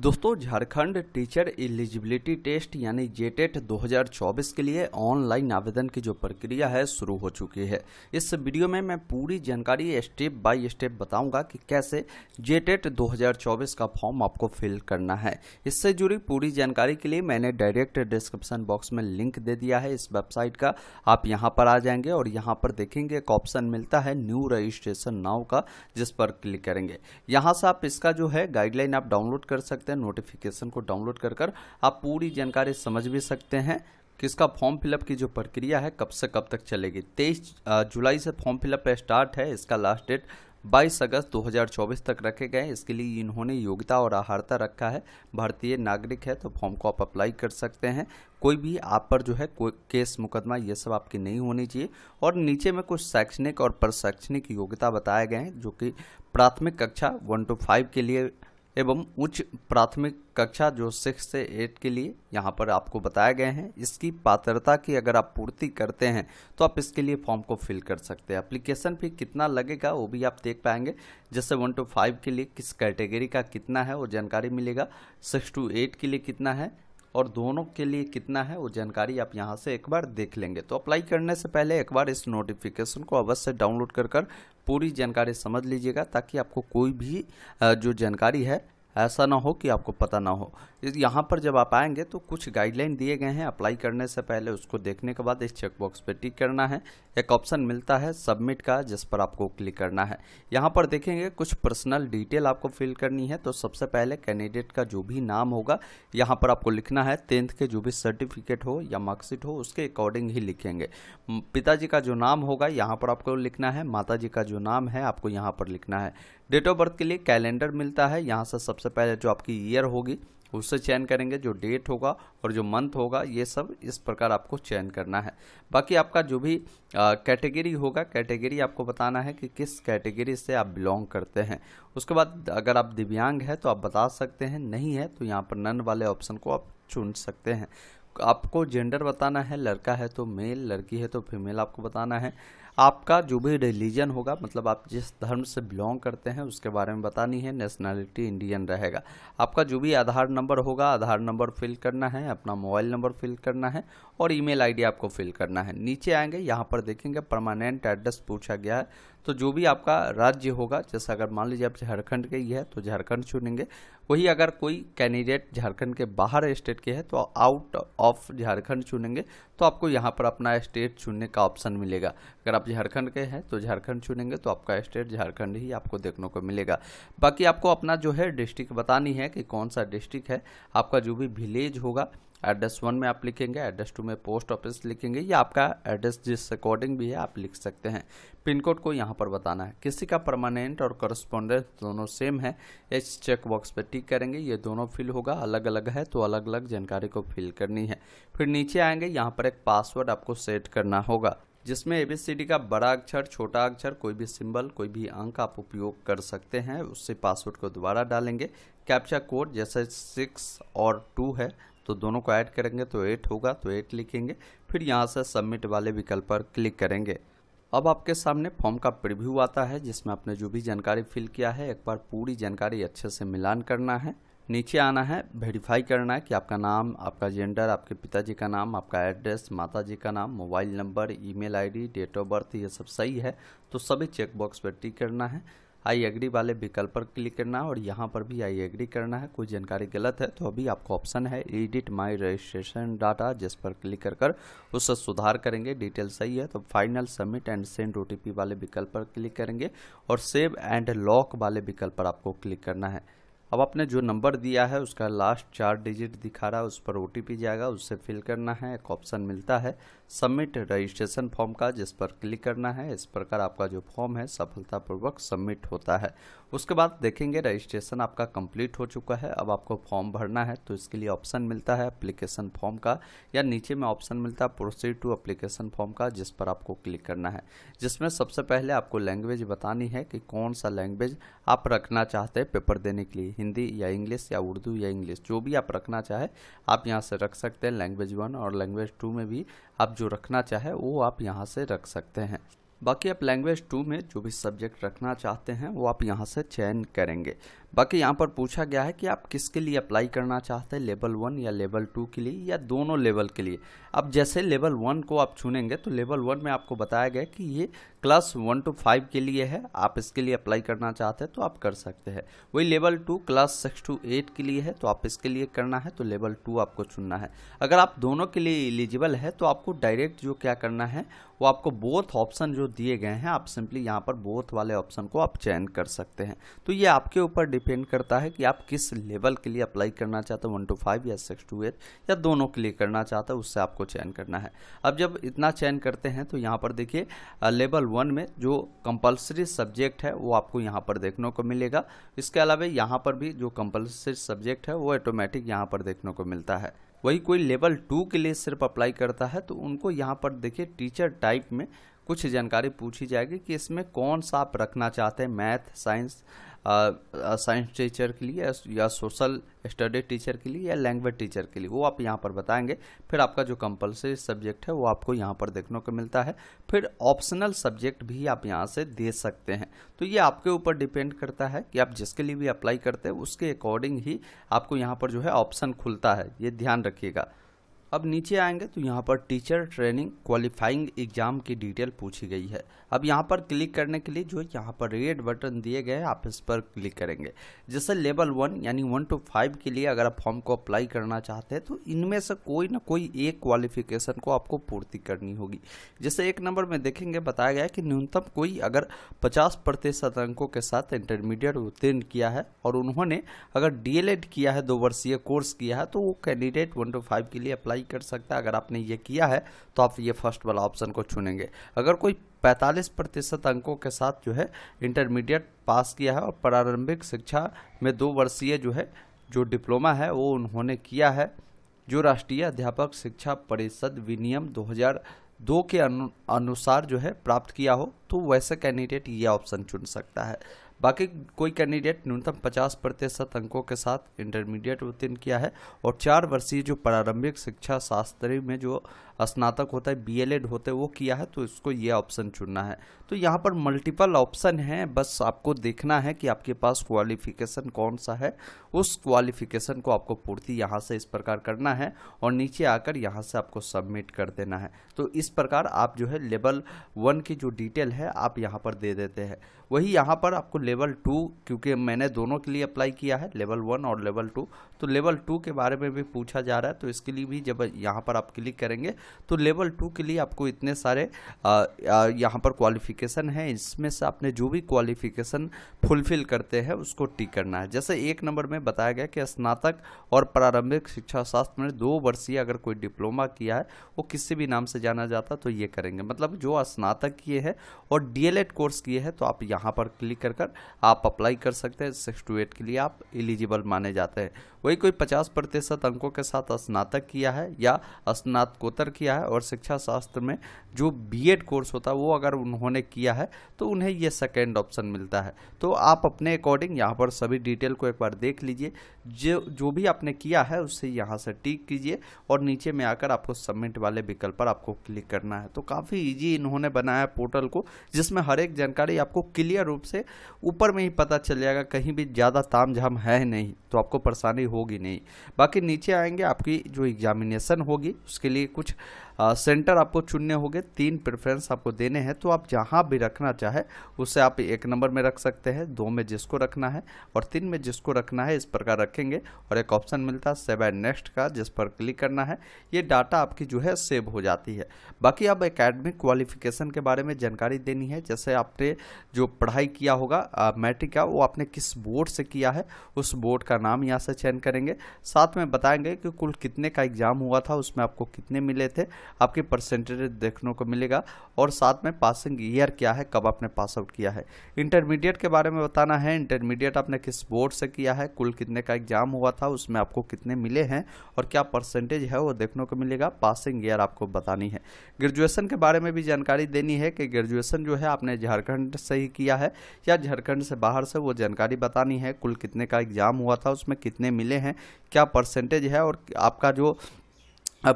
दोस्तों Jharkhand teacher eligibility test यानी जेटेट 2024 के लिए ऑनलाइन आवेदन की जो प्रक्रिया है शुरू हो चुकी है इस वीडियो में मैं पूरी जानकारी स्टेप बाय स्टेप बताऊंगा कि कैसे जेटेट 2024 का फॉर्म आपको फिल करना है इससे जुड़ी पूरी जानकारी के लिए मैंने डायरेक्ट डिस्क्रिप्शन बॉक्स में लिंक दे दिया है इस वेबसाइट का आप यहाँ पर आ जाएंगे और यहाँ पर देखेंगे एक ऑप्शन मिलता है न्यू रजिस्ट्रेशन नाव का जिस पर क्लिक करेंगे यहाँ से आप इसका जो है गाइडलाइन आप डाउनलोड कर सकते सकते हैं नोटिफिकेशन को डाउनलोड कर कर आप पूरी जानकारी समझ भी सकते हैं किसका फॉर्म फिलअप की जो प्रक्रिया है कब से कब तक चलेगी तेईस जुलाई से फॉर्म फिलअप स्टार्ट है इसका लास्ट डेट 22 अगस्त 2024 तक रखे गए इसके लिए इन्होंने योग्यता और आहारता रखा है भारतीय नागरिक है तो फॉर्म को आप अप्लाई कर सकते हैं कोई भी आप पर जो है कोई केस मुकदमा ये सब आपकी नहीं होनी चाहिए और नीचे में कुछ शैक्षणिक और प्रशैक्षणिक योग्यता बताए गए हैं जो कि प्राथमिक कक्षा वन टू फाइव के लिए एवं उच्च प्राथमिक कक्षा जो सिक्स से एट के लिए यहाँ पर आपको बताया गए हैं इसकी पात्रता की अगर आप पूर्ति करते हैं तो आप इसके लिए फॉर्म को फिल कर सकते हैं एप्लीकेशन फी कितना लगेगा वो भी आप देख पाएंगे जैसे वन टू फाइव के लिए किस कैटेगरी का कितना है वो जानकारी मिलेगा सिक्स टू एट के लिए कितना है और दोनों के लिए कितना है वो जानकारी आप यहाँ से एक बार देख लेंगे तो अप्लाई करने से पहले एक बार इस नोटिफिकेशन को अवश्य डाउनलोड कर कर पूरी जानकारी समझ लीजिएगा ताकि आपको कोई भी जो जानकारी है ऐसा ना हो कि आपको पता ना हो यहाँ पर जब आप आएंगे तो कुछ गाइडलाइन दिए गए हैं अप्लाई करने से पहले उसको देखने के बाद इस चेकबॉक्स पर टिक करना है एक ऑप्शन मिलता है सबमिट का जिस पर आपको क्लिक करना है यहाँ पर देखेंगे कुछ पर्सनल डिटेल आपको फिल करनी है तो सबसे पहले कैंडिडेट का जो भी नाम होगा यहाँ पर आपको लिखना है टेंथ के जो भी सर्टिफिकेट हो या मार्कशीट हो उसके अकॉर्डिंग ही लिखेंगे पिताजी का जो नाम होगा यहाँ पर आपको लिखना है माता जी का जो नाम है आपको यहाँ पर लिखना है डेट ऑफ बर्थ के लिए कैलेंडर मिलता है यहाँ से सबसे पहले जो आपकी ईयर होगी उससे चयन करेंगे जो डेट होगा और जो मंथ होगा ये सब इस प्रकार आपको चयन करना है बाकी आपका जो भी कैटेगरी होगा कैटेगरी आपको बताना है कि किस कैटेगरी से आप बिलोंग करते हैं उसके बाद अगर आप दिव्यांग है तो आप बता सकते हैं नहीं है तो यहाँ पर नन वाले ऑप्शन को आप चुन सकते हैं आपको जेंडर बताना है लड़का है तो मेल लड़की है तो फीमेल आपको बताना है आपका जो भी रिलीजन होगा मतलब आप जिस धर्म से बिलोंग करते हैं उसके बारे में बतानी है नेशनैलिटी इंडियन रहेगा आपका जो भी आधार नंबर होगा आधार नंबर फिल करना है अपना मोबाइल नंबर फिल करना है और ईमेल आईडी आपको फिल करना है नीचे आएंगे यहाँ पर देखेंगे परमानेंट एड्रेस पूछा गया है तो जो भी आपका राज्य होगा जैसे अगर मान लीजिए आप झारखंड के ही है तो झारखंड चुनेंगे वही अगर कोई कैंडिडेट झारखंड के बाहर स्टेट के है तो आउट ऑफ झारखंड चुनेंगे तो आपको यहाँ पर अपना स्टेट चुनने का ऑप्शन मिलेगा अगर आप झारखंड के हैं तो झारखंड चुनेंगे तो आपका स्टेट झारखंड ही आपको देखने को मिलेगा बाकी आपको अपना जो है डिस्ट्रिक्ट बतानी है कि कौन सा डिस्ट्रिक्ट है आपका जो भी विलेज होगा एड्रेस वन में आप लिखेंगे एड्रेस टू में पोस्ट ऑफिस लिखेंगे या आपका एड्रेस जिस अकॉर्डिंग भी है आप लिख सकते हैं पिन कोड को यहाँ पर बताना है किसी का परमानेंट और करस्पॉन्डेंस दोनों सेम है इस चेक बॉक्स पर टिक करेंगे ये दोनों फिल होगा अलग अलग है तो अलग अलग जानकारी को फिल करनी है फिर नीचे आएंगे यहाँ पर एक पासवर्ड आपको सेट करना होगा जिसमें ए का बड़ा अक्षर छोटा अक्षर कोई भी सिंबल कोई भी अंक आप उपयोग कर सकते हैं उससे पासवर्ड को दोबारा डालेंगे कैप्चा कोड जैसे सिक्स और टू है तो दोनों को ऐड करेंगे तो एट होगा तो एट लिखेंगे फिर यहाँ से सबमिट वाले विकल्प पर क्लिक करेंगे अब आपके सामने फॉर्म का प्रिव्यू आता है जिसमें आपने जो भी जानकारी फिल किया है एक बार पूरी जानकारी अच्छे से मिलान करना है नीचे आना है वेरीफाई करना है कि आपका नाम आपका जेंडर आपके पिताजी का नाम आपका एड्रेस माता जी का नाम mobile number email ID date of birth ये सब सही है तो सभी चेकबॉक्स पर टिक करना है आई एग्री वाले विकल्प पर क्लिक करना है और यहाँ पर भी आई एग्री करना है कोई जानकारी गलत है तो अभी आपको ऑप्शन है एडिट माई रजिस्ट्रेशन डाटा जिस पर क्लिक कर कर उससे सुधार करेंगे डिटेल सही है तो फाइनल सबमिट एंड सेंड ओ वाले विकल्प पर क्लिक करेंगे और सेव एंड लॉक वाले विकल्प पर आपको क्लिक करना है अब आपने जो नंबर दिया है उसका लास्ट चार डिजिट दिखा रहा है उस पर ओ जाएगा उससे फिल करना है एक ऑप्शन मिलता है सबमिट रजिस्ट्रेशन फॉर्म का जिस पर क्लिक करना है इस प्रकार आपका जो फॉर्म है सफलतापूर्वक सबमिट होता है उसके बाद देखेंगे रजिस्ट्रेशन आपका कंप्लीट हो चुका है अब आपको फॉर्म भरना है तो इसके लिए ऑप्शन मिलता है अप्लीकेशन फॉर्म का या नीचे में ऑप्शन मिलता है प्रोसीड टू अप्लीकेशन फॉर्म का जिस पर आपको क्लिक करना है जिसमें सबसे पहले आपको लैंग्वेज बतानी है कि कौन सा लैंग्वेज आप रखना चाहते हैं पेपर देने के लिए हिंदी या इंग्लिश या उर्दू या इंग्लिश जो भी आप रखना चाहें आप यहाँ से रख सकते हैं लैंग्वेज वन और लैंग्वेज टू में भी आप जो रखना चाहे वो आप यहाँ से रख सकते हैं बाकी आप लैंग्वेज टू में जो भी सब्जेक्ट रखना चाहते हैं वो आप यहाँ से चयन करेंगे बाकी यहाँ पर पूछा गया है कि आप किसके लिए अप्लाई करना चाहते हैं लेवल वन या लेवल टू के लिए या दोनों लेवल के लिए अब जैसे लेवल वन को आप चुनेंगे तो लेवल वन में आपको बताया गया कि ये क्लास वन टू फाइव के लिए है आप इसके लिए अप्लाई करना चाहते हैं तो आप कर सकते हैं वही level two class six to eight के लिए है तो आप इसके लिए करना है तो लेवल टू आपको चुनना है अगर आप दोनों के लिए एलिजिबल है तो आपको डायरेक्ट जो क्या करना है वो आपको बोथ ऑप्शन जो दिए गए हैं आप सिंपली यहाँ पर बोथ वाले ऑप्शन को आप चयन कर सकते हैं तो ये आपके ऊपर डिपेंड करता है कि आप किस लेवल के लिए अप्लाई करना चाहते हो वन टू फाइव या सिक्स टू एट या दोनों के लिए करना चाहते हो उससे आपको चयन करना है अब जब इतना चयन करते हैं तो यहाँ पर देखिए लेवल वन में जो कंपलसरी सब्जेक्ट है वो आपको यहाँ पर देखने को मिलेगा इसके अलावा यहाँ पर भी जो कंपलसरी सब्जेक्ट है वो ऑटोमेटिक यहाँ पर देखने को मिलता है वही कोई लेवल टू के लिए सिर्फ अप्लाई करता है तो उनको यहाँ पर देखिए टीचर टाइप में कुछ जानकारी पूछी जाएगी कि इसमें कौन सा आप रखना चाहते हैं मैथ साइंस साइंस टीचर के लिए या सोशल स्टडी टीचर के लिए या लैंग्वेज टीचर के लिए वो आप यहाँ पर बताएंगे फिर आपका जो कंपलसरी सब्जेक्ट है वो आपको यहाँ पर देखने को मिलता है फिर ऑप्शनल सब्जेक्ट भी आप यहाँ से दे सकते हैं तो ये आपके ऊपर डिपेंड करता है कि आप जिसके लिए भी अप्लाई करते हैं उसके अकॉर्डिंग ही आपको यहाँ पर जो है ऑप्शन खुलता है ये ध्यान रखिएगा अब नीचे आएंगे तो यहाँ पर टीचर ट्रेनिंग क्वालिफाइंग एग्जाम की डिटेल पूछी गई है अब यहाँ पर क्लिक करने के लिए जो यहाँ पर रेड बटन दिए गए आप इस पर क्लिक करेंगे जैसे लेवल वन यानी वन टू फाइव के लिए अगर आप फॉर्म को अप्लाई करना चाहते हैं तो इनमें से कोई ना कोई एक क्वालिफिकेशन को आपको पूर्ति करनी होगी जैसे एक नंबर में देखेंगे बताया गया कि न्यूनतम कोई अगर पचास प्रतिशत अंकों के साथ इंटरमीडिएट उत्तीर्ण किया है और उन्होंने अगर डी किया है दो वर्षीय कोर्स किया है तो वो कैंडिडेट वन टू फाइव के लिए अप्लाई नहीं कर सकता अगर आपने ये किया है तो आप ये फर्स्ट वाला ऑप्शन को चुनेंगे अगर कोई 45 प्रतिशत अंकों के साथ जो है इंटरमीडिएट पास किया है और प्रारंभिक शिक्षा में दो वर्षीय जो है जो डिप्लोमा है वो उन्होंने किया है जो राष्ट्रीय अध्यापक शिक्षा परिषद विनियम दो के अनु, अनुसार जो है प्राप्त किया हो तो वैसे कैंडिडेट ये ऑप्शन चुन सकता है बाकी कोई कैंडिडेट न्यूनतम 50 प्रतिशत अंकों के साथ इंटरमीडिएट उत्तीर्ण किया है और चार वर्षीय जो प्रारंभिक शिक्षा शास्त्री में जो स्नातक होता है बीएलएड होते वो किया है तो इसको ये ऑप्शन चुनना है तो यहाँ पर मल्टीपल ऑप्शन है बस आपको देखना है कि आपके पास क्वालिफिकेशन कौन सा है उस क्वालिफिकेशन को आपको पूर्ति यहाँ से इस प्रकार करना है और नीचे आकर यहाँ से आपको सबमिट कर देना है तो इस प्रकार आप जो है लेवल वन की जो डिटेल है आप यहाँ पर दे देते हैं वही यहाँ पर आपको लेवल टू क्योंकि मैंने दोनों के लिए अप्लाई किया है लेवल वन और लेवल टू तो लेवल टू के बारे में भी पूछा जा रहा है तो इसके लिए भी जब यहाँ पर आप क्लिक करेंगे तो लेवल टू के लिए आपको इतने सारे यहाँ पर क्वालिफिकेशन है इसमें से आपने जो भी क्वालिफिकेशन फुलफिल करते हैं उसको टिक करना है जैसे एक नंबर में बताया गया कि स्नातक और प्रारंभिक शिक्षा शास्त्र में दो वर्षीय अगर कोई डिप्लोमा किया है वो किसी भी नाम से जाना जाता तो ये करेंगे मतलब जो स्नातक किए हैं और डीएलएड कोर्स किए हैं तो आप यहाँ पर क्लिक कर कर आप अप्लाई कर सकते हैं सिक्स टू एट के लिए आप एलिजिबल माने जाते हैं वही कोई पचास प्रतिशत अंकों के साथ स्नातक किया है या स्नातकोत्तर किया है और शिक्षा शास्त्र में जो एड कोर्स होता है वो अगर उन्होंने किया है तो उन्हें ये सेकेंड ऑप्शन मिलता है तो आप अपने अकॉर्डिंग यहाँ पर सभी डिटेल को एक बार देख लीजिए जो जो भी आपने किया है उससे यहाँ से टिक कीजिए और नीचे में आकर आपको सबमिट वाले विकल्प पर आपको क्लिक करना है तो काफ़ी इजी इन्होंने बनाया पोर्टल को जिसमें हर एक जानकारी आपको क्लियर रूप से ऊपर में ही पता चल जाएगा कहीं भी ज़्यादा ताम झाम है नहीं तो आपको परेशानी होगी नहीं बाकी नीचे आएंगे आपकी जो एग्जामिनेसन होगी उसके लिए कुछ सेंटर आपको चुनने होंगे तीन प्रेफरेंस आपको देने हैं तो आप जहाँ भी रखना चाहे उसे आप एक नंबर में रख सकते हैं दो में जिसको रखना है और तीन में जिसको रखना है इस प्रकार रखेंगे और एक ऑप्शन मिलता है सेव एंड नेक्स्ट का जिस पर क्लिक करना है ये डाटा आपकी जो है सेव हो जाती है बाकी आप एकेडमिक क्वालिफिकेशन के बारे में जानकारी देनी है जैसे आपने जो पढ़ाई किया होगा मैट्रिक का वो आपने किस बोर्ड से किया है उस बोर्ड का नाम यहाँ से चयन करेंगे साथ में बताएंगे कि कुल कितने का एग्ज़ाम हुआ था उसमें आपको कितने मिले थे आपकी परसेंटेज देखने को मिलेगा और साथ में पासिंग ईयर क्या है कब आपने पास आउट किया है इंटरमीडिएट के बारे में बताना है इंटरमीडिएट आपने किस बोर्ड से किया है कुल कितने का एग्जाम हुआ था उसमें आपको कितने मिले हैं और क्या परसेंटेज है वो देखने को मिलेगा पासिंग ईयर आपको बतानी है ग्रेजुएसन के बारे में भी जानकारी देनी है कि ग्रेजुएसन जो है आपने झारखंड से ही किया है या झारखंड से बाहर से वो जानकारी बतानी है कुल कितने का एग्जाम हुआ था उसमें कितने मिले हैं क्या परसेंटेज है और आपका जो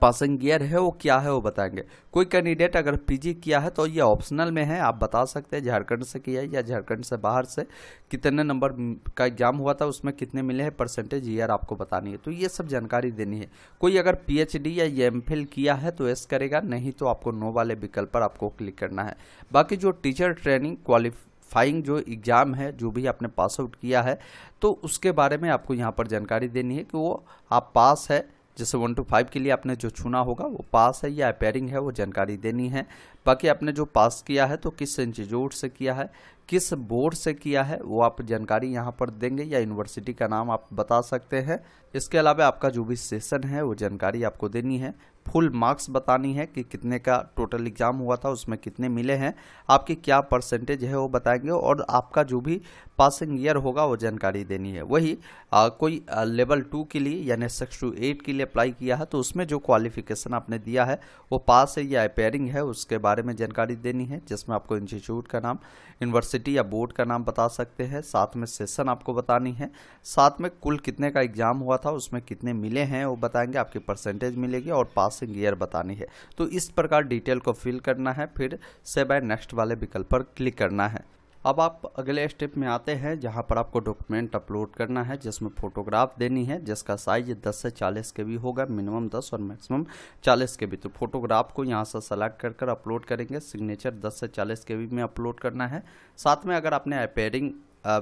पासिंग गियर है वो क्या है वो बताएंगे कोई कैंडिडेट अगर पीजी किया है तो ये ऑप्शनल में है आप बता सकते हैं झारखंड से किया है या झारखंड से बाहर से कितने नंबर का एग्जाम हुआ था उसमें कितने मिले हैं परसेंटेज ईयर आपको बतानी है तो ये सब जानकारी देनी है कोई अगर पीएचडी या एम किया है तो एस करेगा नहीं तो आपको नो वाले विकल्प पर आपको क्लिक करना है बाकी जो टीचर ट्रेनिंग क्वालिफ फाइंग जो एग्ज़ाम है जो भी आपने पास आउट किया है तो उसके बारे में आपको यहाँ पर जानकारी देनी है कि वो आप पास है जैसे वन टू फाइव के लिए आपने जो छूना होगा वो पास है या अपेयरिंग है वो जानकारी देनी है बाकी आपने जो पास किया है तो किस इंस्टीट्यूट से किया है किस बोर्ड से किया है वो आप जानकारी यहाँ पर देंगे या यूनिवर्सिटी का नाम आप बता सकते हैं इसके अलावा आपका जो भी सेशन है वो जानकारी आपको देनी है फुल मार्क्स बतानी है कि कितने का टोटल एग्ज़ाम हुआ था उसमें कितने मिले हैं आपके क्या परसेंटेज है वो बताएंगे और आपका जो भी पासिंग ईयर होगा वो जानकारी देनी है वही आ, कोई आ, लेवल टू के लिए यानी सिक्स टू एट के लिए अप्लाई किया है तो उसमें जो क्वालिफिकेशन आपने दिया है वो पास है या अपेयरिंग है उसके बारे में जानकारी देनी है जिसमें आपको इंस्टीट्यूट का नाम यूनिवर्सिटी या बोर्ड का नाम बता सकते हैं साथ में सेशन आपको बतानी है साथ में कुल कितने का एग्ज़ाम हुआ था उसमें कितने मिले हैं वो बताएंगे आपकी परसेंटेज मिलेगी और पास पासिंग ईयर बतानी है तो इस प्रकार डिटेल को फिल करना है फिर सेव एंड नेक्स्ट वाले विकल्प पर क्लिक करना है अब आप अगले स्टेप में आते हैं जहां पर आपको डॉक्यूमेंट अपलोड करना है जिसमें फोटोग्राफ देनी है जिसका साइज 10 से 40 के भी होगा मिनिमम 10 और मैक्सिमम 40 के भी तो फोटोग्राफ को यहां से सेलेक्ट कर कर अपलोड करेंगे सिग्नेचर 10 से 40 के भी में अपलोड करना है साथ में अगर आपने अपेयरिंग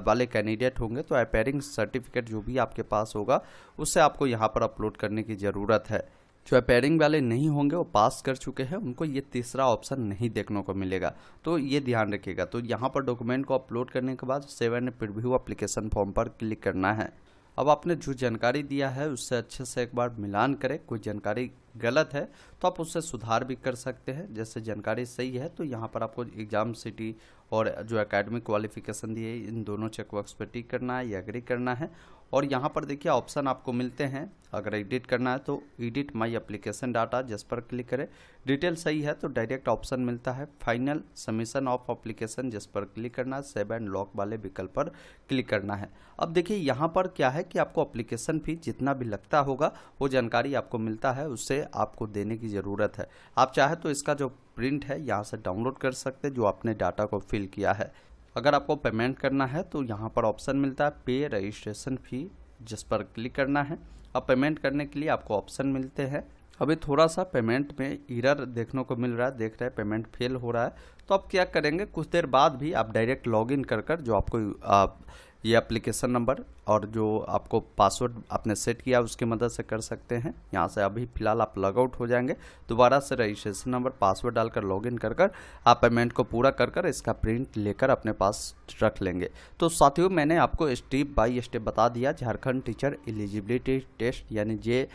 वाले कैंडिडेट होंगे तो अपेयरिंग सर्टिफिकेट जो भी आपके पास होगा उससे आपको यहाँ पर अपलोड करने की ज़रूरत है जो अपेयरिंग वाले नहीं होंगे वो पास कर चुके हैं उनको ये तीसरा ऑप्शन नहीं देखने को मिलेगा तो ये ध्यान रखिएगा तो यहाँ पर डॉक्यूमेंट को अपलोड करने के बाद save and preview application form पर क्लिक करना है अब आपने जो जानकारी दिया है उससे अच्छे से एक बार मिलान करें कोई जानकारी गलत है तो आप उससे सुधार भी कर सकते हैं जैसे जानकारी सही है तो यहाँ पर आपको एग्ज़ाम सिटी और जो एकेडमिक क्वालिफिकेशन दिए इन दोनों चेकबॉक्स पर टिक करना है या एग्री करना है और यहाँ पर देखिए ऑप्शन आपको मिलते हैं अगर एडिट करना है तो एडिट माय एप्लीकेशन डाटा जिस पर क्लिक करें डिटेल सही है तो डायरेक्ट ऑप्शन मिलता है फाइनल समीशन ऑफ एप्लीकेशन जिस पर क्लिक करना है सेव एंड लॉक वाले विकल्प पर क्लिक करना है अब देखिए यहाँ पर क्या है कि आपको अप्लीकेशन फी जितना भी लगता होगा वो जानकारी आपको मिलता है उससे आपको देने की ज़रूरत है आप चाहे तो इसका जो प्रिंट है यहाँ से डाउनलोड कर सकते हैं जो आपने डाटा को फिल किया है अगर आपको पेमेंट करना है तो यहाँ पर ऑप्शन मिलता है पे रजिस्ट्रेशन फ़ी जिस पर क्लिक करना है अब पेमेंट करने के लिए आपको ऑप्शन मिलते हैं अभी थोड़ा सा पेमेंट में इरर देखने को मिल रहा है देख रहे हैं पेमेंट फेल हो रहा है तो आप क्या करेंगे कुछ देर बाद भी आप डायरेक्ट लॉगिन कर कर जो आपको आप ये एप्लीकेशन नंबर और जो आपको पासवर्ड आपने सेट किया उसकी मदद से कर सकते हैं यहाँ से अभी फिलहाल आप लॉगआउट हो जाएंगे दोबारा से रजिस्ट्रेशन नंबर पासवर्ड डालकर लॉगिन कर कर आप पेमेंट को पूरा कर कर इसका प्रिंट लेकर अपने पास रख लेंगे तो साथियों मैंने आपको स्टेप बाई स्टेप बता दिया झारखंड टीचर एलिजिबिलिटी टेस्ट यानी जे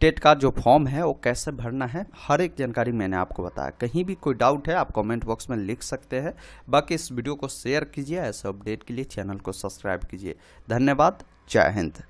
टेट का जो फॉर्म है वो कैसे भरना है हर एक जानकारी मैंने आपको बताया कहीं भी कोई डाउट है आप कमेंट बॉक्स में लिख सकते हैं बाकी इस वीडियो को शेयर कीजिए ऐसे अपडेट के लिए चैनल को सब्सक्राइब कीजिए धन्यवाद जय हिंद